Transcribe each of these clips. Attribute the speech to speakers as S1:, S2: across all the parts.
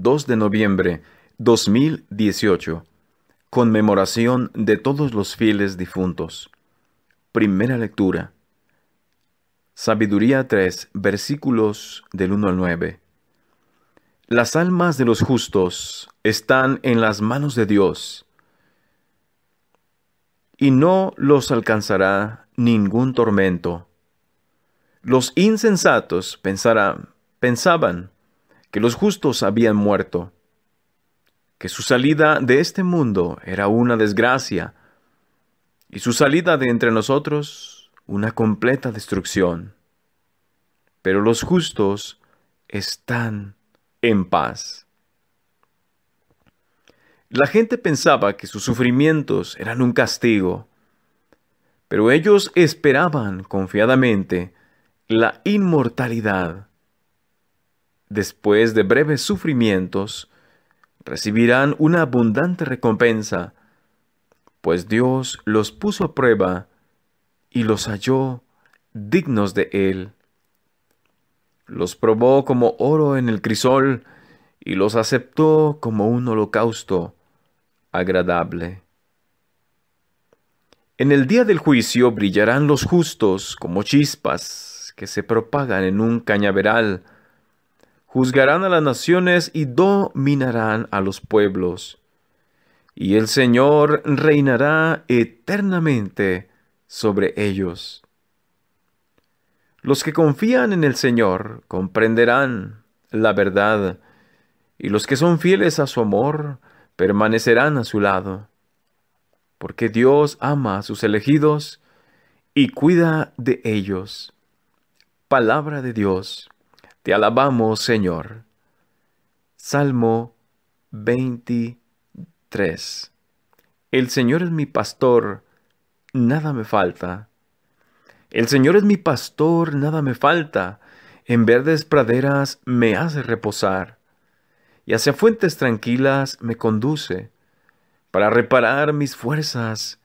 S1: 2 de noviembre 2018. Conmemoración de todos los fieles difuntos. Primera lectura. Sabiduría 3, versículos del 1 al 9. Las almas de los justos están en las manos de Dios, y no los alcanzará ningún tormento. Los insensatos pensarán, pensaban, que los justos habían muerto, que su salida de este mundo era una desgracia, y su salida de entre nosotros una completa destrucción. Pero los justos están en paz. La gente pensaba que sus sufrimientos eran un castigo, pero ellos esperaban confiadamente la inmortalidad después de breves sufrimientos, recibirán una abundante recompensa, pues Dios los puso a prueba y los halló dignos de él. Los probó como oro en el crisol y los aceptó como un holocausto agradable. En el día del juicio brillarán los justos como chispas que se propagan en un cañaveral, juzgarán a las naciones y dominarán a los pueblos. Y el Señor reinará eternamente sobre ellos. Los que confían en el Señor comprenderán la verdad, y los que son fieles a su amor permanecerán a su lado, porque Dios ama a sus elegidos y cuida de ellos. Palabra de Dios. Te alabamos, Señor. Salmo 23. El Señor es mi pastor, nada me falta. El Señor es mi pastor, nada me falta. En verdes praderas me hace reposar. Y hacia fuentes tranquilas me conduce, para reparar mis fuerzas.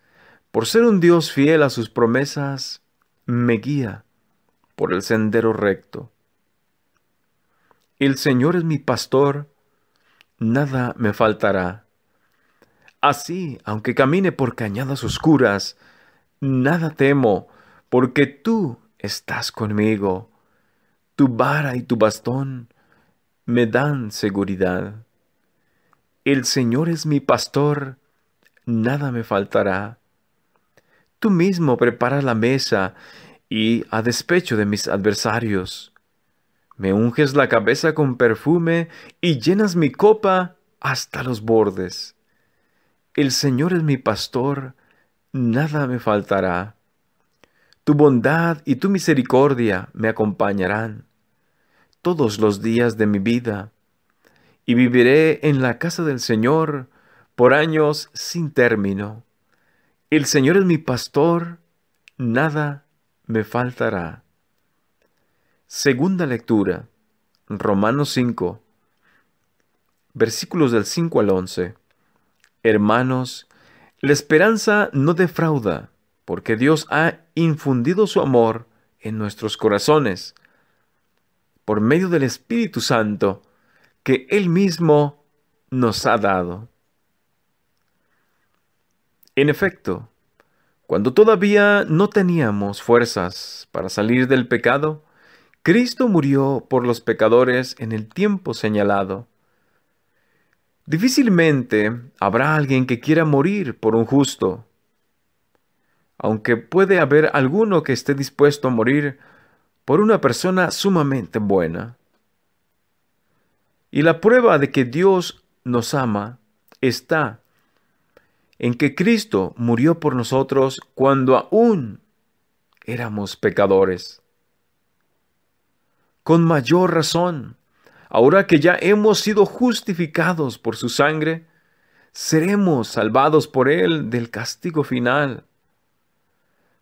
S1: Por ser un Dios fiel a sus promesas, me guía por el sendero recto. El Señor es mi pastor, nada me faltará. Así, aunque camine por cañadas oscuras, nada temo, porque tú estás conmigo. Tu vara y tu bastón me dan seguridad. El Señor es mi pastor, nada me faltará. Tú mismo preparas la mesa y a despecho de mis adversarios me unges la cabeza con perfume y llenas mi copa hasta los bordes. El Señor es mi pastor, nada me faltará. Tu bondad y tu misericordia me acompañarán todos los días de mi vida, y viviré en la casa del Señor por años sin término. El Señor es mi pastor, nada me faltará. Segunda lectura. Romanos 5. Versículos del 5 al 11. Hermanos, la esperanza no defrauda, porque Dios ha infundido su amor en nuestros corazones, por medio del Espíritu Santo, que Él mismo nos ha dado. En efecto, cuando todavía no teníamos fuerzas para salir del pecado, Cristo murió por los pecadores en el tiempo señalado. Difícilmente habrá alguien que quiera morir por un justo, aunque puede haber alguno que esté dispuesto a morir por una persona sumamente buena. Y la prueba de que Dios nos ama está en que Cristo murió por nosotros cuando aún éramos pecadores con mayor razón, ahora que ya hemos sido justificados por su sangre, seremos salvados por él del castigo final.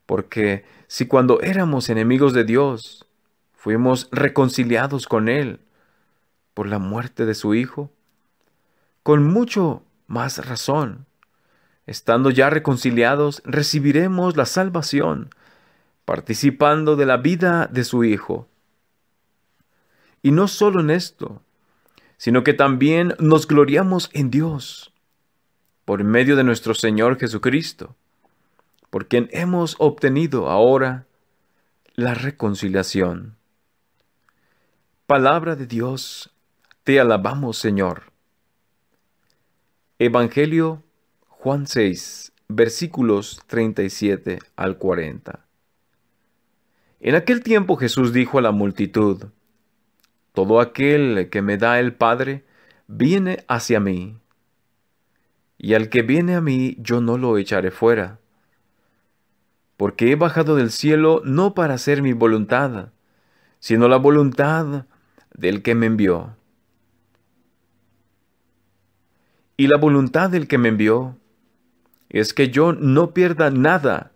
S1: Porque si cuando éramos enemigos de Dios, fuimos reconciliados con él por la muerte de su Hijo, con mucho más razón, estando ya reconciliados, recibiremos la salvación, participando de la vida de su Hijo y no solo en esto, sino que también nos gloriamos en Dios, por medio de nuestro Señor Jesucristo, por quien hemos obtenido ahora la reconciliación. Palabra de Dios, te alabamos Señor. Evangelio Juan 6, versículos 37 al 40. En aquel tiempo Jesús dijo a la multitud, todo aquel que me da el Padre viene hacia mí, y al que viene a mí yo no lo echaré fuera, porque he bajado del cielo no para hacer mi voluntad, sino la voluntad del que me envió. Y la voluntad del que me envió es que yo no pierda nada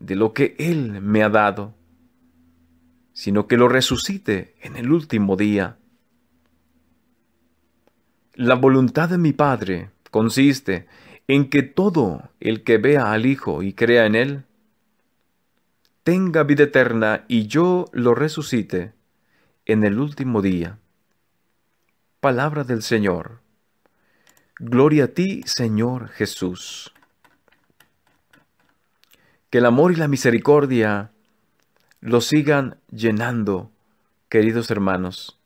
S1: de lo que Él me ha dado, sino que lo resucite en el último día. La voluntad de mi Padre consiste en que todo el que vea al Hijo y crea en Él, tenga vida eterna y yo lo resucite en el último día. Palabra del Señor. Gloria a ti, Señor Jesús. Que el amor y la misericordia lo sigan llenando, queridos hermanos.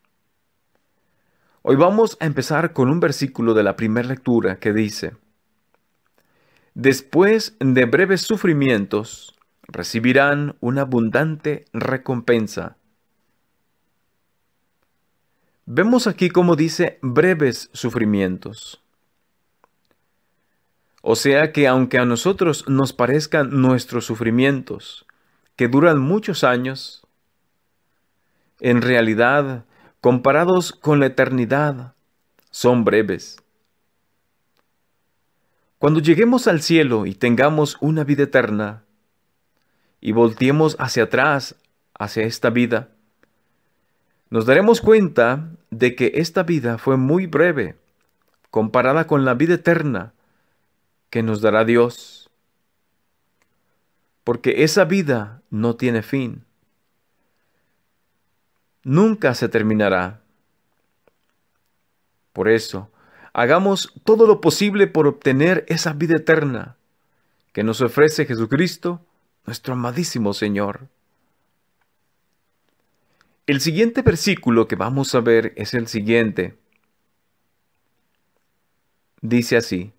S1: Hoy vamos a empezar con un versículo de la primera lectura que dice, Después de breves sufrimientos, recibirán una abundante recompensa. Vemos aquí cómo dice breves sufrimientos. O sea que aunque a nosotros nos parezcan nuestros sufrimientos que duran muchos años, en realidad, comparados con la eternidad, son breves. Cuando lleguemos al cielo y tengamos una vida eterna, y volteemos hacia atrás, hacia esta vida, nos daremos cuenta de que esta vida fue muy breve comparada con la vida eterna que nos dará Dios porque esa vida no tiene fin. Nunca se terminará. Por eso, hagamos todo lo posible por obtener esa vida eterna que nos ofrece Jesucristo, nuestro amadísimo Señor. El siguiente versículo que vamos a ver es el siguiente. Dice así,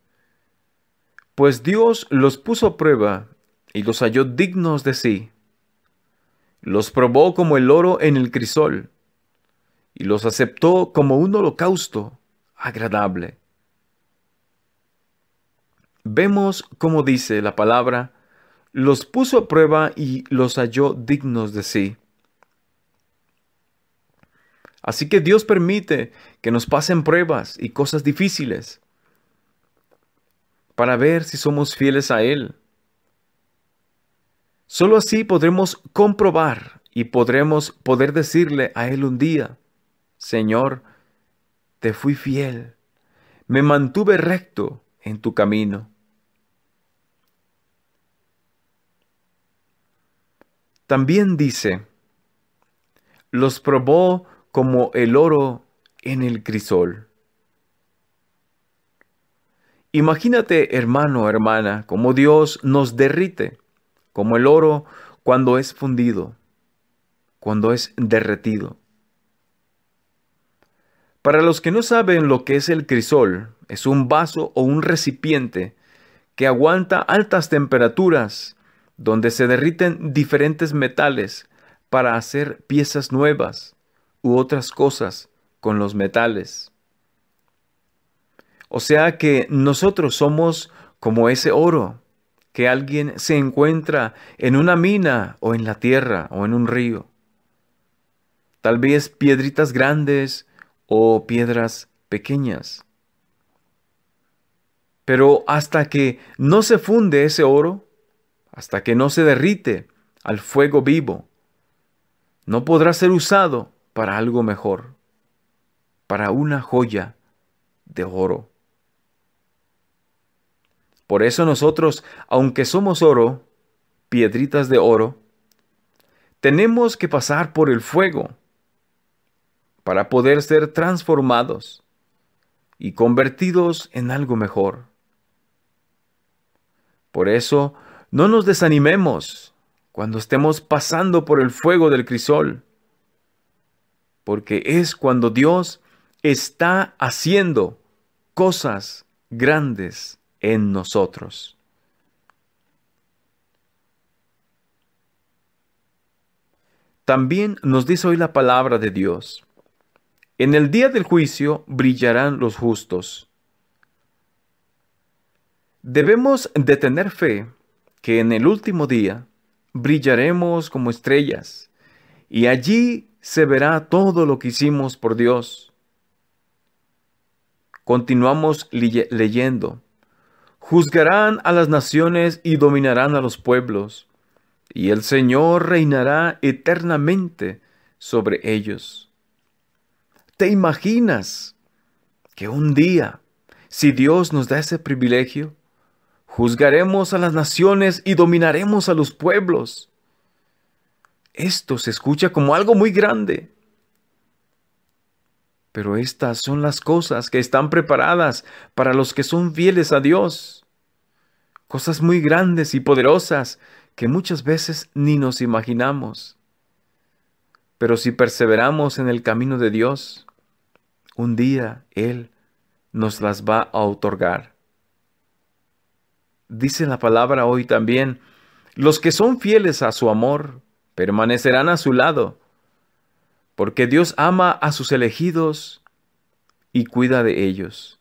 S1: pues Dios los puso a prueba y los halló dignos de sí. Los probó como el oro en el crisol, y los aceptó como un holocausto agradable. Vemos cómo dice la palabra, los puso a prueba y los halló dignos de sí. Así que Dios permite que nos pasen pruebas y cosas difíciles para ver si somos fieles a Él Solo así podremos comprobar y podremos poder decirle a Él un día, Señor, te fui fiel, me mantuve recto en tu camino. También dice, los probó como el oro en el crisol. Imagínate, hermano, hermana, cómo Dios nos derrite como el oro cuando es fundido, cuando es derretido. Para los que no saben lo que es el crisol, es un vaso o un recipiente que aguanta altas temperaturas, donde se derriten diferentes metales para hacer piezas nuevas u otras cosas con los metales. O sea que nosotros somos como ese oro que alguien se encuentra en una mina o en la tierra o en un río. Tal vez piedritas grandes o piedras pequeñas. Pero hasta que no se funde ese oro, hasta que no se derrite al fuego vivo, no podrá ser usado para algo mejor, para una joya de oro. Por eso nosotros, aunque somos oro, piedritas de oro, tenemos que pasar por el fuego para poder ser transformados y convertidos en algo mejor. Por eso, no nos desanimemos cuando estemos pasando por el fuego del crisol, porque es cuando Dios está haciendo cosas grandes en nosotros. También nos dice hoy la palabra de Dios. En el día del juicio brillarán los justos. Debemos de tener fe que en el último día brillaremos como estrellas y allí se verá todo lo que hicimos por Dios. Continuamos leyendo juzgarán a las naciones y dominarán a los pueblos, y el Señor reinará eternamente sobre ellos. ¿Te imaginas que un día, si Dios nos da ese privilegio, juzgaremos a las naciones y dominaremos a los pueblos? Esto se escucha como algo muy grande, pero estas son las cosas que están preparadas para los que son fieles a Dios. Cosas muy grandes y poderosas que muchas veces ni nos imaginamos. Pero si perseveramos en el camino de Dios, un día Él nos las va a otorgar. Dice la palabra hoy también, los que son fieles a su amor permanecerán a su lado porque Dios ama a sus elegidos y cuida de ellos.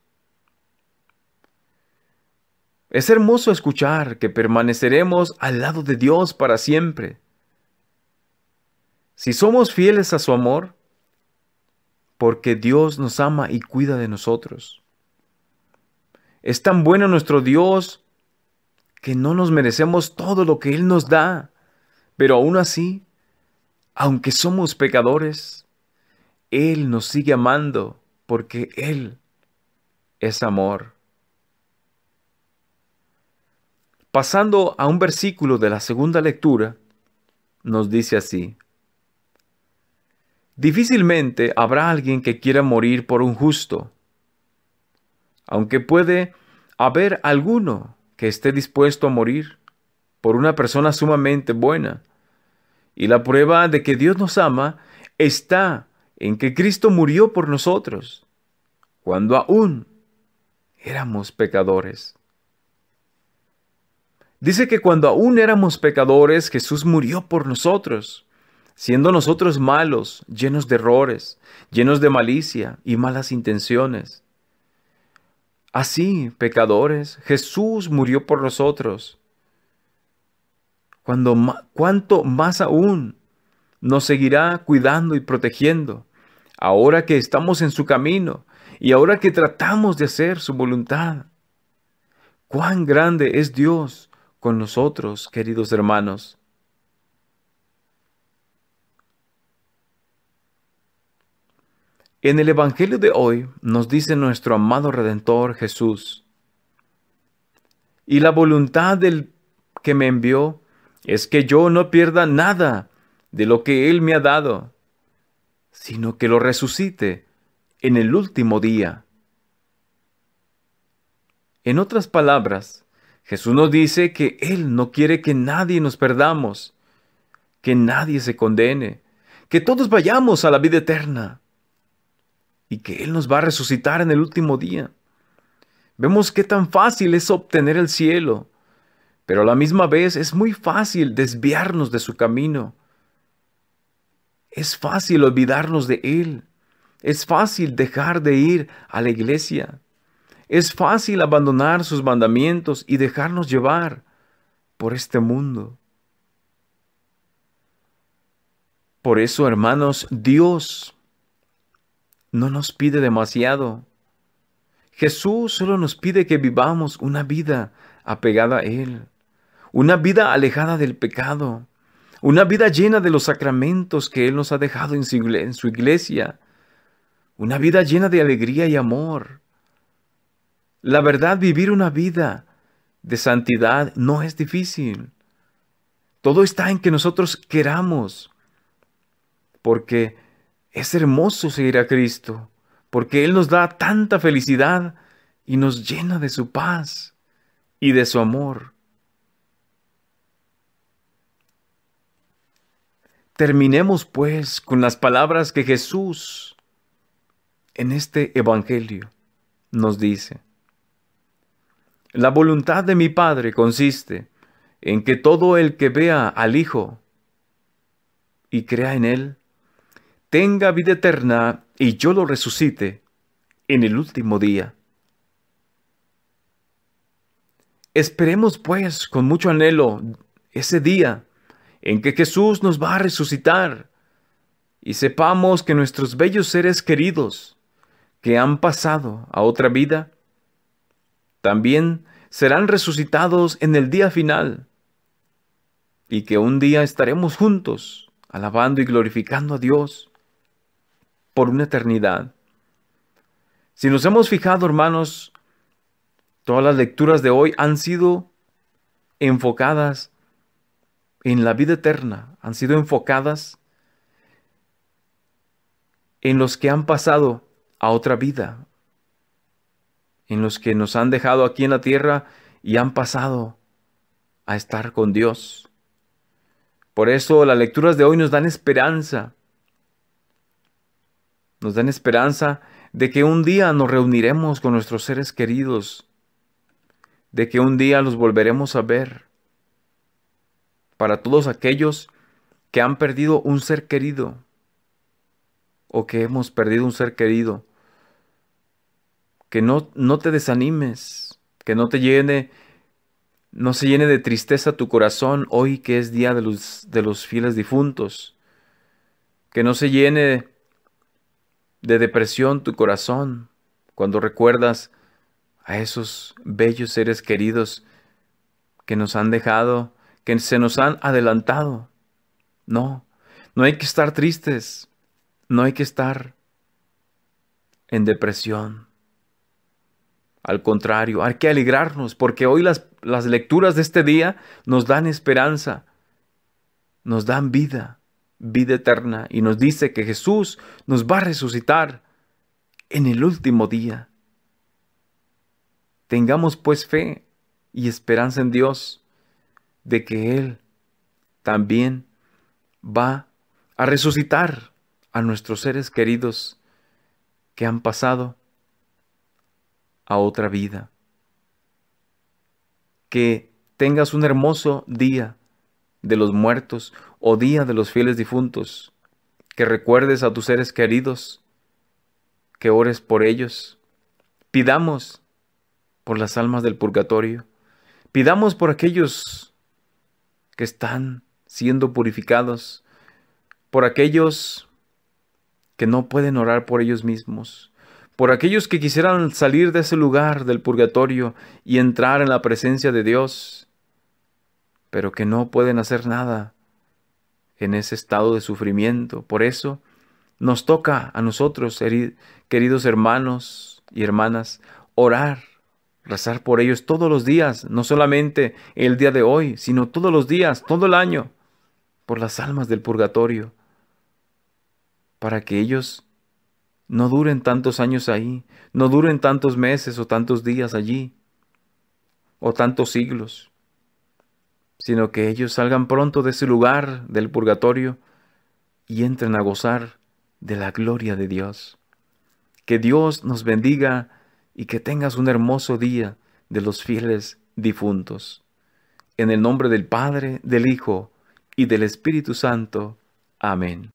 S1: Es hermoso escuchar que permaneceremos al lado de Dios para siempre. Si somos fieles a su amor, porque Dios nos ama y cuida de nosotros. Es tan bueno nuestro Dios que no nos merecemos todo lo que Él nos da, pero aún así aunque somos pecadores, Él nos sigue amando porque Él es amor. Pasando a un versículo de la segunda lectura, nos dice así, Difícilmente habrá alguien que quiera morir por un justo, aunque puede haber alguno que esté dispuesto a morir por una persona sumamente buena y la prueba de que Dios nos ama está en que Cristo murió por nosotros, cuando aún éramos pecadores. Dice que cuando aún éramos pecadores, Jesús murió por nosotros, siendo nosotros malos, llenos de errores, llenos de malicia y malas intenciones. Así, pecadores, Jesús murió por nosotros, cuando cuánto más aún nos seguirá cuidando y protegiendo, ahora que estamos en su camino y ahora que tratamos de hacer su voluntad. Cuán grande es Dios con nosotros, queridos hermanos. En el Evangelio de hoy nos dice nuestro amado Redentor Jesús, y la voluntad del que me envió es que yo no pierda nada de lo que Él me ha dado, sino que lo resucite en el último día. En otras palabras, Jesús nos dice que Él no quiere que nadie nos perdamos, que nadie se condene, que todos vayamos a la vida eterna y que Él nos va a resucitar en el último día. Vemos qué tan fácil es obtener el cielo pero a la misma vez es muy fácil desviarnos de su camino. Es fácil olvidarnos de Él. Es fácil dejar de ir a la iglesia. Es fácil abandonar sus mandamientos y dejarnos llevar por este mundo. Por eso, hermanos, Dios no nos pide demasiado. Jesús solo nos pide que vivamos una vida apegada a Él una vida alejada del pecado, una vida llena de los sacramentos que Él nos ha dejado en su, iglesia, una vida llena de alegría y amor. La verdad, vivir una vida de santidad no es difícil. Todo está en que nosotros queramos, porque es hermoso seguir a Cristo, porque Él nos da tanta felicidad y nos llena de su paz y de su amor. Terminemos pues con las palabras que Jesús en este Evangelio nos dice. La voluntad de mi Padre consiste en que todo el que vea al Hijo y crea en Él, tenga vida eterna y yo lo resucite en el último día. Esperemos pues con mucho anhelo ese día en que Jesús nos va a resucitar y sepamos que nuestros bellos seres queridos que han pasado a otra vida, también serán resucitados en el día final y que un día estaremos juntos alabando y glorificando a Dios por una eternidad. Si nos hemos fijado, hermanos, todas las lecturas de hoy han sido enfocadas en la vida eterna, han sido enfocadas en los que han pasado a otra vida, en los que nos han dejado aquí en la tierra y han pasado a estar con Dios. Por eso las lecturas de hoy nos dan esperanza, nos dan esperanza de que un día nos reuniremos con nuestros seres queridos, de que un día los volveremos a ver para todos aquellos que han perdido un ser querido o que hemos perdido un ser querido. Que no, no te desanimes, que no te llene, no se llene de tristeza tu corazón hoy que es día de los, de los fieles difuntos. Que no se llene de depresión tu corazón cuando recuerdas a esos bellos seres queridos que nos han dejado que se nos han adelantado. No, no hay que estar tristes, no hay que estar en depresión. Al contrario, hay que alegrarnos porque hoy las, las lecturas de este día nos dan esperanza, nos dan vida, vida eterna y nos dice que Jesús nos va a resucitar en el último día. Tengamos pues fe y esperanza en Dios de que Él también va a resucitar a nuestros seres queridos que han pasado a otra vida. Que tengas un hermoso día de los muertos o día de los fieles difuntos, que recuerdes a tus seres queridos, que ores por ellos. Pidamos por las almas del purgatorio, pidamos por aquellos que están siendo purificados, por aquellos que no pueden orar por ellos mismos, por aquellos que quisieran salir de ese lugar del purgatorio y entrar en la presencia de Dios, pero que no pueden hacer nada en ese estado de sufrimiento. Por eso nos toca a nosotros, queridos hermanos y hermanas, orar rezar por ellos todos los días, no solamente el día de hoy, sino todos los días, todo el año, por las almas del purgatorio, para que ellos no duren tantos años ahí, no duren tantos meses o tantos días allí, o tantos siglos, sino que ellos salgan pronto de ese lugar del purgatorio y entren a gozar de la gloria de Dios. Que Dios nos bendiga y que tengas un hermoso día de los fieles difuntos. En el nombre del Padre, del Hijo y del Espíritu Santo. Amén.